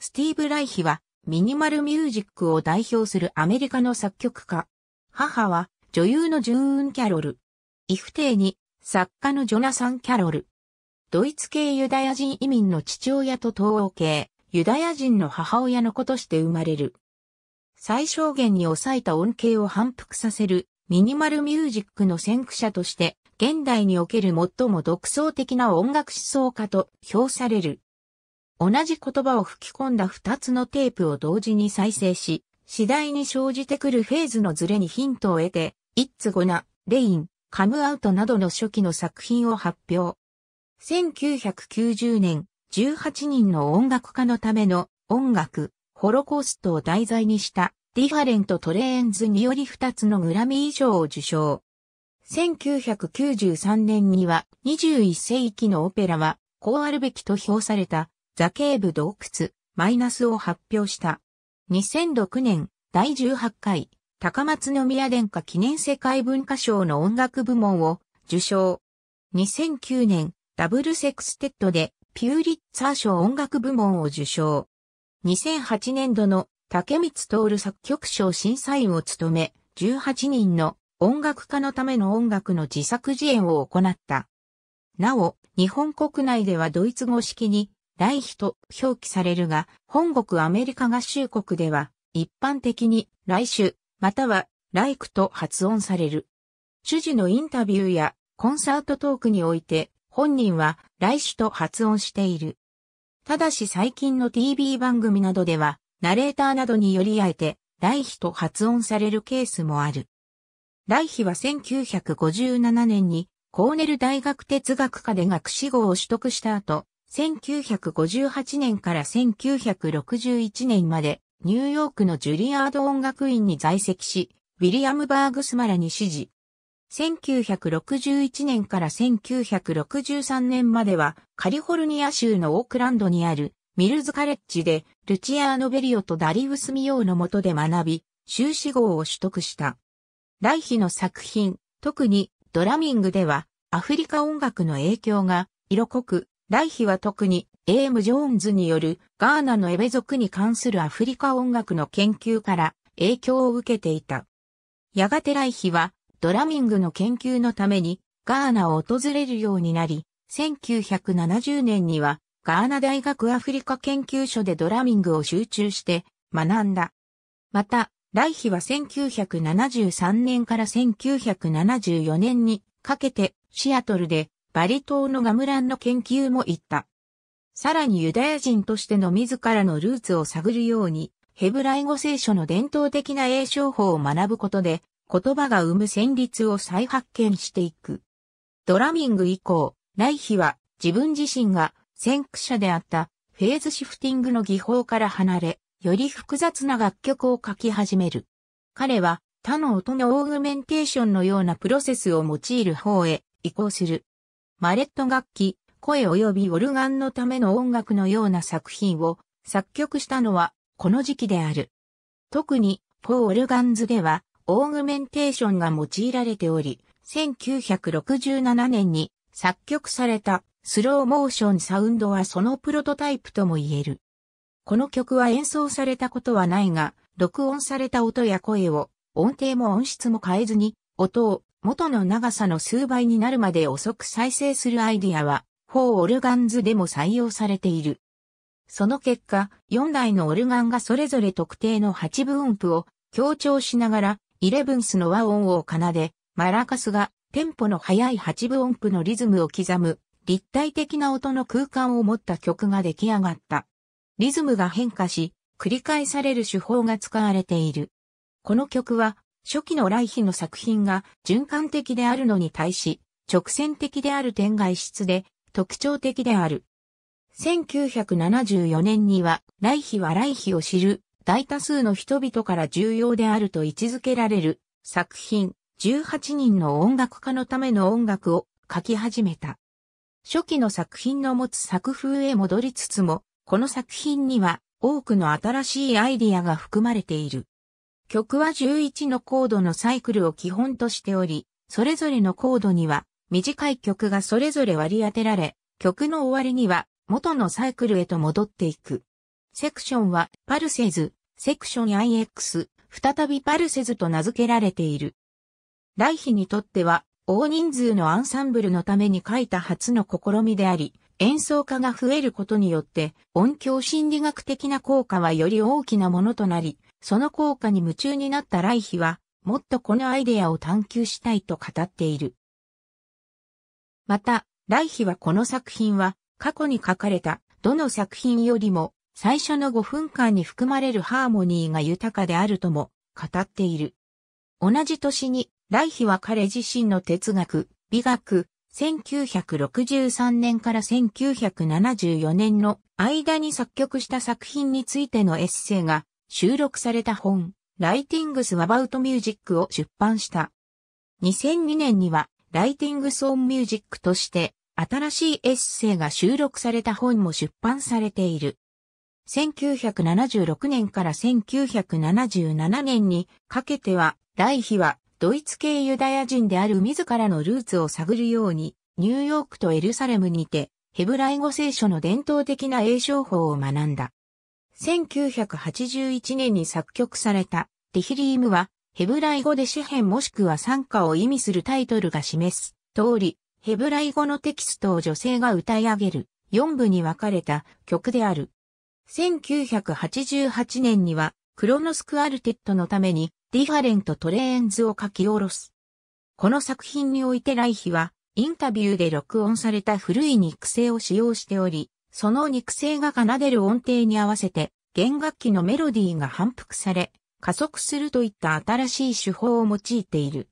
スティーブ・ライヒはミニマルミュージックを代表するアメリカの作曲家。母は女優のジューン・キャロル。イフテに作家のジョナサン・キャロル。ドイツ系ユダヤ人移民の父親と東欧系ユダヤ人の母親の子として生まれる。最小限に抑えた恩恵を反復させるミニマルミュージックの先駆者として現代における最も独創的な音楽思想家と評される。同じ言葉を吹き込んだ二つのテープを同時に再生し、次第に生じてくるフェーズのズレにヒントを得て、イッツゴナ、レイン、カムアウトなどの初期の作品を発表。1990年、18人の音楽家のための音楽、ホロコーストを題材にしたディファレントトレーンズにより二つのグラミー賞を受賞。1993年には21世紀のオペラは、こうあるべきと評された座ー部洞窟、マイナスを発表した。2006年、第18回、高松宮殿下記念世界文化賞の音楽部門を受賞。2009年、ダブルセクステッドでピューリッツァー賞音楽部門を受賞。2008年度の竹光徹作曲賞審査員を務め、18人の音楽家のための音楽の自作自演を行った。なお、日本国内ではドイツ語式にライヒと表記されるが、本国アメリカ合衆国では、一般的に、来州、または、ライクと発音される。主事のインタビューや、コンサートトークにおいて、本人は、来種と発音している。ただし最近の TV 番組などでは、ナレーターなどによりあえて、来日と発音されるケースもある。来日は1957年に、コーネル大学哲学科で学士号を取得した後、1958年から1961年までニューヨークのジュリアード音楽院に在籍し、ウィリアム・バーグスマラに指示。1961年から1963年まではカリフォルニア州のオークランドにあるミルズカレッジでルチアーノ・ベリオとダリウス・ミオーの下で学び、修士号を取得した。来日の作品、特にドラミングではアフリカ音楽の影響が色濃く来ヒは特に、エーム・ジョーンズによるガーナのエベ族に関するアフリカ音楽の研究から影響を受けていた。やがて来ヒはドラミングの研究のためにガーナを訪れるようになり、1970年にはガーナ大学アフリカ研究所でドラミングを集中して学んだ。また、来ヒは1973年から1974年にかけてシアトルでバリ島のガムランの研究も行った。さらにユダヤ人としての自らのルーツを探るように、ヘブライ語聖書の伝統的な英称法を学ぶことで、言葉が生む旋律を再発見していく。ドラミング以降、ライヒは自分自身が先駆者であったフェーズシフティングの技法から離れ、より複雑な楽曲を書き始める。彼は他の音のオーグメンテーションのようなプロセスを用いる方へ移行する。マレット楽器、声及びオルガンのための音楽のような作品を作曲したのはこの時期である。特に、フォーオルガンズでは、オーグメンテーションが用いられており、1967年に作曲されたスローモーションサウンドはそのプロトタイプとも言える。この曲は演奏されたことはないが、録音された音や声を音程も音質も変えずに音を元の長さの数倍になるまで遅く再生するアイディアは、4オルガンズでも採用されている。その結果、4台のオルガンがそれぞれ特定の8分音符を強調しながら、イレブンスの和音を奏で、マラカスがテンポの速い8分音符のリズムを刻む、立体的な音の空間を持った曲が出来上がった。リズムが変化し、繰り返される手法が使われている。この曲は初期の来賓の作品が循環的であるのに対し、直線的である点外出で特徴的である。1974年には、来妃は来妃を知る大多数の人々から重要であると位置づけられる作品18人の音楽家のための音楽を書き始めた。初期の作品の持つ作風へ戻りつつも、この作品には多くの新しいアイディアが含まれている。曲は11のコードのサイクルを基本としており、それぞれのコードには短い曲がそれぞれ割り当てられ、曲の終わりには元のサイクルへと戻っていく。セクションはパルセズ、セクション IX、再びパルセズと名付けられている。来妃にとっては大人数のアンサンブルのために書いた初の試みであり、演奏家が増えることによって音響心理学的な効果はより大きなものとなり、その効果に夢中になったライヒは、もっとこのアイデアを探求したいと語っている。また、ライヒはこの作品は、過去に書かれた、どの作品よりも、最初の5分間に含まれるハーモニーが豊かであるとも、語っている。同じ年に、ライヒは彼自身の哲学、美学、1963年から1974年の間に作曲した作品についてのエッセイが収録された本、ライティングスアバウトミュージックを出版した。2002年には、ライティングスオンミュージックとして、新しいエッセイが収録された本も出版されている。1976年から1977年にかけては、来日はドイツ系ユダヤ人である自らのルーツを探るように、ニューヨークとエルサレムにて、ヘブライ語聖書の伝統的な英称法を学んだ。1981年に作曲されたテヒリームはヘブライ語で詩編もしくは参加を意味するタイトルが示す通り、ヘブライ語のテキストを女性が歌い上げる4部に分かれた曲である。1988年にはクロノスクアルテットのためにディファレントトレーンズを書き下ろす。この作品においてライヒはインタビューで録音された古い肉声を使用しており、その肉声が奏でる音程に合わせて、弦楽器のメロディーが反復され、加速するといった新しい手法を用いている。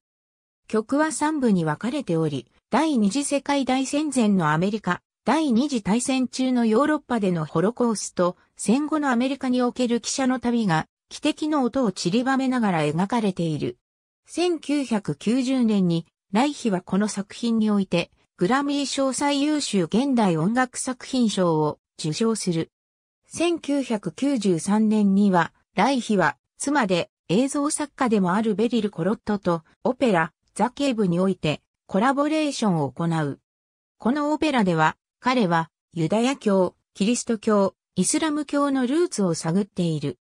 曲は3部に分かれており、第二次世界大戦前のアメリカ、第二次大戦中のヨーロッパでのホロコースト、戦後のアメリカにおける汽車の旅が、汽笛の音を散りばめながら描かれている。1990年に、来日はこの作品において、グラミー賞最優秀現代音楽作品賞を受賞する。1993年には、来日は、妻で映像作家でもあるベリル・コロットとオペラ、ザ・ケーブにおいてコラボレーションを行う。このオペラでは、彼はユダヤ教、キリスト教、イスラム教のルーツを探っている。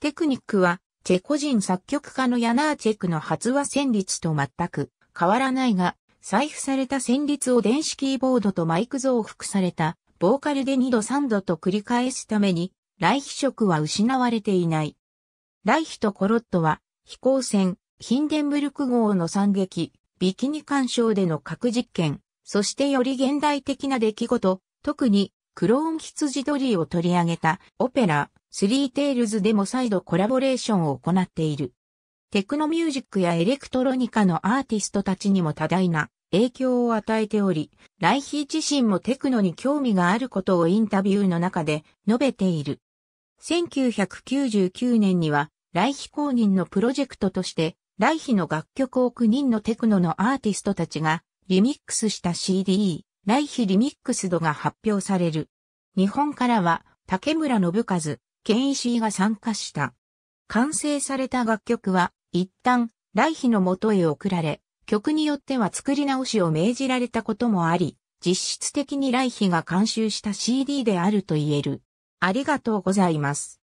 テクニックは、チェコ人作曲家のヤナーチェクの発話旋律と全く変わらないが、採布された旋律を電子キーボードとマイク増幅された、ボーカルで2度3度と繰り返すために、ライヒ色は失われていない。ライとコロットは、飛行船、ヒンデンブルク号の惨劇、ビキニ干渉での核実験、そしてより現代的な出来事、特に、クローン羊鳥を取り上げたオペラ、スリーテイルズでも再度コラボレーションを行っている。テクノミュージックやエレクトロニカのアーティストたちにも多大な影響を与えており、ライヒー自身もテクノに興味があることをインタビューの中で述べている。1999年には、ライヒ公認のプロジェクトとして、ライヒの楽曲を9人のテクノのアーティストたちがリミックスした CD、ライヒリミックス度が発表される。日本からは、竹村信和、健シーが参加した。完成された楽曲は、一旦、来日のもとへ送られ、曲によっては作り直しを命じられたこともあり、実質的に来妃が監修した CD であると言える。ありがとうございます。